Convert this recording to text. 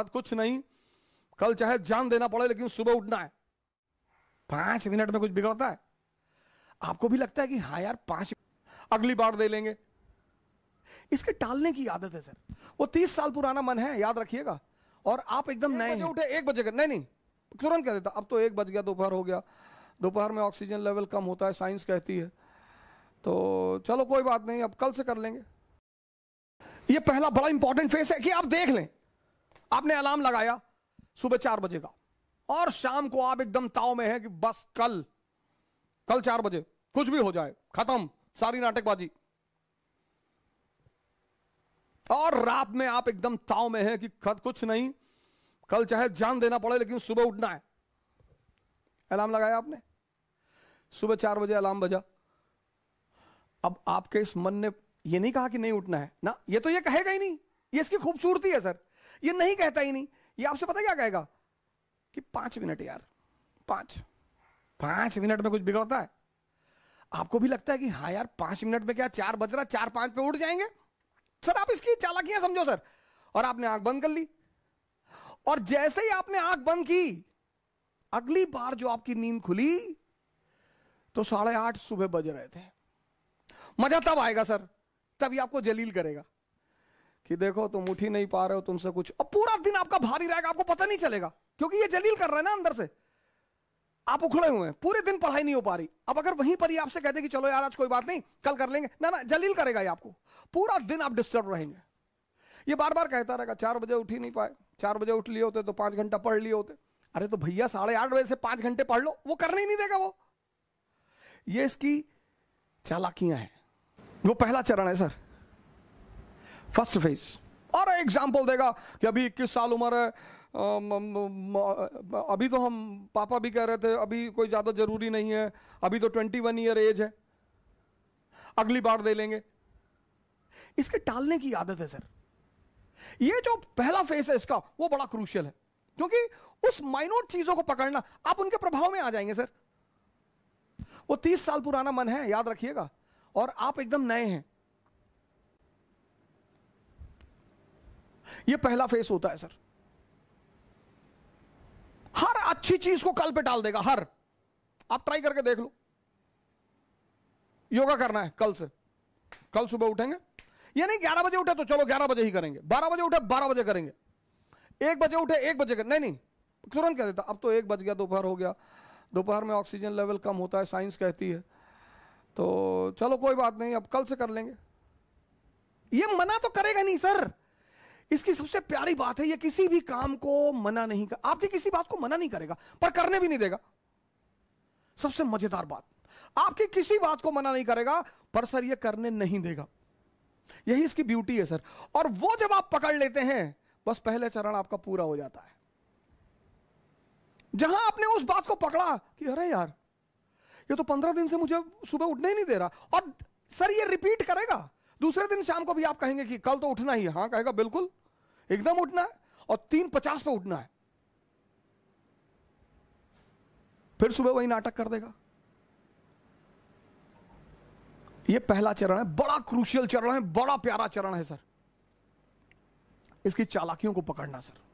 साथ कुछ नहीं कल चाहे जान देना पड़े लेकिन सुबह उठना है पांच मिनट में कुछ बिगड़ता है आपको भी लगता है कि हाँ यार पांच अगली बार दे लेंगे इसके टालने की आदत है सर वो तीस साल पुराना मन है याद रखिएगा और आप एकदम नए उठे एक बजे का नहीं नहीं तुरंत कह देता अब तो एक बज गया दोपहर हो गया दोपहर में ऑक्सीजन लेवल कम होता है साइंस कहती है तो चलो कोई बात नहीं अब कल से कर लेंगे ये पहला बड़ा इंपॉर्टेंट फेस है कि आप देख लें आपने अलार्म लगाया सुबह चार बजे का और शाम को आप एकदम ताव में हैं कि बस कल कल चार बजे कुछ भी हो जाए खत्म सारी नाटकबाजी और रात में आप एकदम ताव में हैं कि खत कुछ नहीं कल चाहे जान देना पड़े लेकिन सुबह उठना है अलार्म लगाया आपने सुबह चार बजे अलार्म बजा अब आपके इस मन ने ये नहीं कहा कि नहीं उठना है ना ये तो ये कहेगा ही नहीं ये इसकी खूबसूरती है सर ये नहीं कहता ही नहीं ये आपसे पता क्या कहेगा कि पांच मिनट यार पांच पांच मिनट में कुछ बिगड़ता है आपको भी लगता है कि हाँ यार पांच मिनट में क्या चार बज रहा चार पांच पे उठ जाएंगे सर आप इसकी चालाकियां समझो सर और आपने आंख बंद कर ली और जैसे ही आपने आंख बंद की अगली बार जो आपकी नींद खुली तो साढ़े आठ सुबह बज रहे थे मजा तब आएगा सर तभी आपको जलील करेगा कि देखो तुम उठ ही नहीं पा रहे हो तुमसे कुछ और पूरा दिन आपका भारी रहेगा आपको पता नहीं चलेगा क्योंकि ये जलील कर रहा है ना अंदर से आप उखड़े हुए हैं पूरे दिन पढ़ाई नहीं हो पा रही अब अगर वहीं पर ही आपसे कहते कि चलो यार आज कोई बात नहीं कल कर लेंगे ना ना जलील करेगा ये आपको पूरा दिन आप डिस्टर्ब रहेंगे ये बार बार कहता रहेगा चार बजे उठ ही नहीं पाए चार बजे उठ लिए होते तो पांच घंटा पढ़ लिए होते अरे तो भैया साढ़े आठ बजे से पांच घंटे पढ़ लो वो करने ही नहीं देगा वो ये इसकी चालाकियां हैं वो पहला चरण है सर फर्स्ट फेज और एग्जाम्पल देगा कि अभी इक्कीस साल उम्र है अभी तो हम पापा भी कह रहे थे अभी कोई ज़्यादा ज़रूरी नहीं है अभी तो ट्वेंटी वन ईयर एज है अगली बार दे लेंगे इसके टालने की आदत है सर ये जो पहला फेस है इसका वो बड़ा क्रूशियल है क्योंकि उस माइनोर चीजों को पकड़ना आप उनके प्रभाव में आ जाएंगे सर वो तीस साल पुराना मन है याद रखिएगा और आप एकदम नए हैं ये पहला फेस होता है सर हर अच्छी चीज को कल पे टाल देगा हर आप ट्राई करके देख लो योगा करना है कल से कल सुबह उठेंगे ये नहीं ग्यारह बजे उठे तो चलो ग्यारह बजे ही करेंगे बारह बजे उठे बारह बजे करेंगे एक बजे उठे एक बजे कर नहीं नहीं तुरंत कह देता अब तो एक बज गया दोपहर हो गया दोपहर में ऑक्सीजन लेवल कम होता है साइंस कहती है तो चलो कोई बात नहीं अब कल से कर लेंगे ये मना तो करेगा नहीं सर इसकी सबसे प्यारी बात है ये किसी भी काम को मना नहीं कर आपकी किसी बात को मना नहीं करेगा पर करने भी नहीं देगा सबसे मजेदार बात आपकी किसी बात को मना नहीं करेगा पर सर ये करने नहीं देगा यही इसकी ब्यूटी है सर और वो जब आप पकड़ लेते हैं बस पहले चरण आपका पूरा हो जाता है जहां आपने उस बात को पकड़ा कि अरे यार ये तो पंद्रह दिन से मुझे सुबह उठने ही नहीं दे रहा और सर ये रिपीट करेगा दूसरे दिन शाम को भी आप कहेंगे कि कल तो उठना ही हाँ कहेगा बिल्कुल एकदम उठना है और तीन पचास पे उठना है फिर सुबह वही नाटक कर देगा ये पहला चरण है बड़ा क्रूशियल चरण है बड़ा प्यारा चरण है सर इसकी चालाकियों को पकड़ना सर